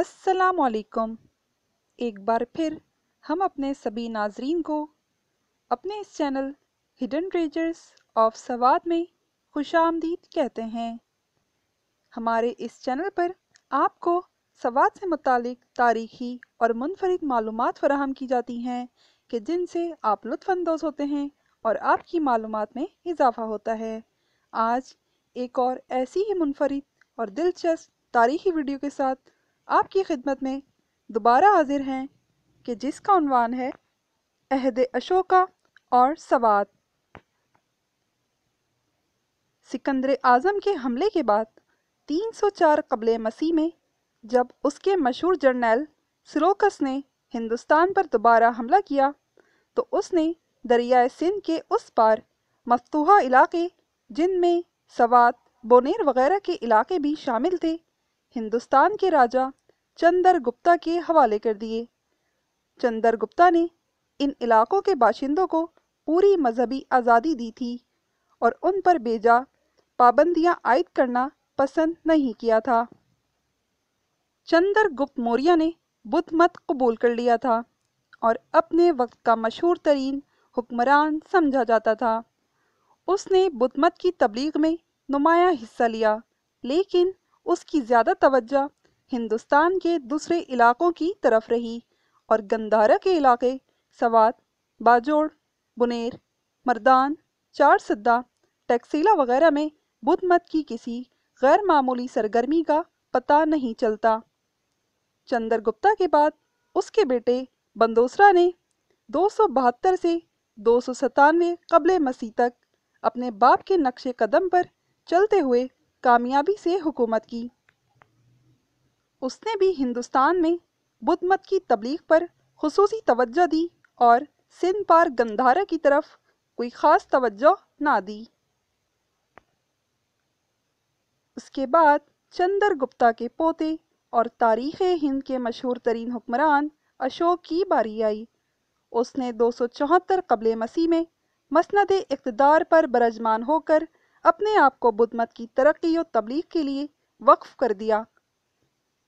अस्सलाम वालेकुम एक बार फिर हम अपने सभी नाजरीन को अपने इस चैनल हिडन ट्रेजर्स ऑफ सवाद में खुश आमदीद कहते हैं हमारे इस चैनल पर आपको सवाद से मुतक तारीखी और मुनफरद मालूम फराहम की जाती हैं कि जिनसे आप लुफानंदोज़ होते हैं और आपकी मालूम में इजाफा होता है आज एक और ऐसी ही मुनफरद और दिलचस्प तारीखी वीडियो के साथ आपकी खिदमत में दोबारा हाजिर हैं कि जिसका अनवान है अहद अशोका और सवात सिकंदर आज़म के हमले के बाद 304 कबल मसीह में जब उसके मशहूर जर्नल सरोकस ने हिंदुस्तान पर दोबारा हमला किया तो उसने दरियाए सिंध के उस पार मफतूहा इलाके जिनमें सवात बोनेर वगैरह के इलाके भी शामिल थे हिंदुस्तान के राजा चंदर गुप्ता के हवाले कर दिए चंदर गुप्ता ने इन इलाकों के बाशिंदों को पूरी मजहबी आज़ादी दी थी और उन पर बेजा पाबंदियां आयद करना पसंद नहीं किया था चंदर गुप्त मौर्य ने बुद्ध मत कबूल कर लिया था और अपने वक्त का मशहूर तरीन हुक्मरान समझा जाता था उसने बुद्ध मत की तबलीग में नुमाया हिस्सा लिया लेकिन उसकी ज़्यादा तवज्जो हिंदुस्तान के दूसरे इलाकों की तरफ रही और गंदारा के इलाके सवात बाजोड़ बुनेर मर्दान चार सद्दा टैक्सीला वगैरह में बुद्ध मत की किसी गैर मामूली सरगर्मी का पता नहीं चलता चंद्र गुप्ता के बाद उसके बेटे बंदोसरा ने दो से दो सौ सतानवे कबल मसीह तक अपने बाप के नक्शे कदम पर चलते हुए कामयाबी से हुकूमत की उसने भी हिंदुस्तान में बुद्ध मत की तबलीग पर खसूसी तवज्जो दी और सिंध पार गंधारा की तरफ कोई ख़ास तवज्जो ना दी उसके बाद चंद्र गुप्ता के पोते और तारीख़ हिंद के मशहूर तरीन हुक्मरान अशोक की बारी आई उसने दो सौ चौहत्तर कबल मसीह में मसनद इकतदार पर बरजमान होकर अपने आप को बुद्ध मत की तरक्की और तबलीग के लिए वक्फ कर दिया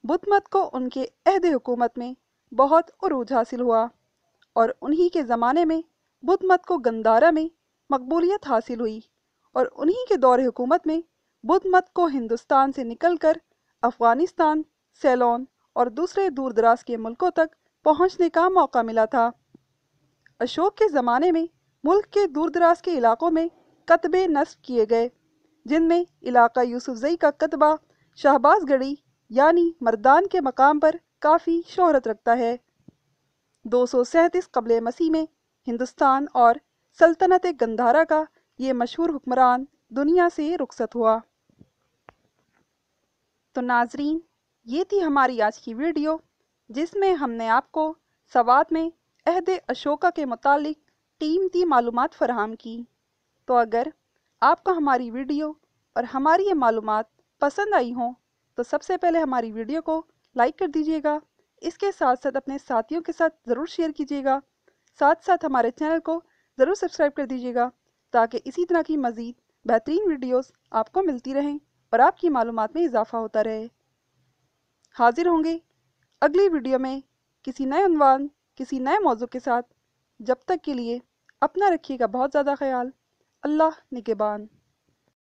बुद्ध मत को उनके अहद हुकूमत में बहुत अरूज हासिल हुआ और उन्हीं के ज़माने में बुद्ध मत को गंदारा में मकबूलियत हासिल हुई और उन्हीं के दौर हुकूमत में बुद्ध मत को हिंदुस्तान से निकलकर अफ़गानिस्तान सैलोन और दूसरे दूर दराज के मुल्कों तक पहुंचने का मौका मिला था अशोक के ज़माने में मुल्क के दूर दराज के इलाकों में कतबे नस्ब किए गए जिनमें इलाका यूसुफजई का कतबा शहबाज़ गढ़ी यानी मर्दान के मकाम पर काफ़ी शोहरत रखता है दो सौ सैंतीस कबल मसीह में हिंदुस्तान और सल्तनत गंधारा का ये मशहूर हुक्मरान दुनिया से रुखसत हुआ तो नाजरीन ये थी हमारी आज की वीडियो जिसमें हमने आपको सवाद में अहद अशोका के मुतालिक टीम ती मालूम फरहम की तो अगर आपको हमारी वीडियो और हमारी ये मालूम पसंद आई हों तो सबसे पहले हमारी वीडियो को लाइक कर दीजिएगा इसके साथ साथ अपने साथियों के साथ ज़रूर शेयर कीजिएगा साथ साथ हमारे चैनल को ज़रूर सब्सक्राइब कर दीजिएगा ताकि इसी तरह की मज़ीद बेहतरीन वीडियोस आपको मिलती रहें और आपकी मालूम में इजाफ़ा होता रहे हाजिर होंगे अगली वीडियो में किसी नए अनवान किसी नए मौजू के साथ जब तक के लिए अपना रखिएगा बहुत ज़्यादा ख्याल अल्लाह निगेबान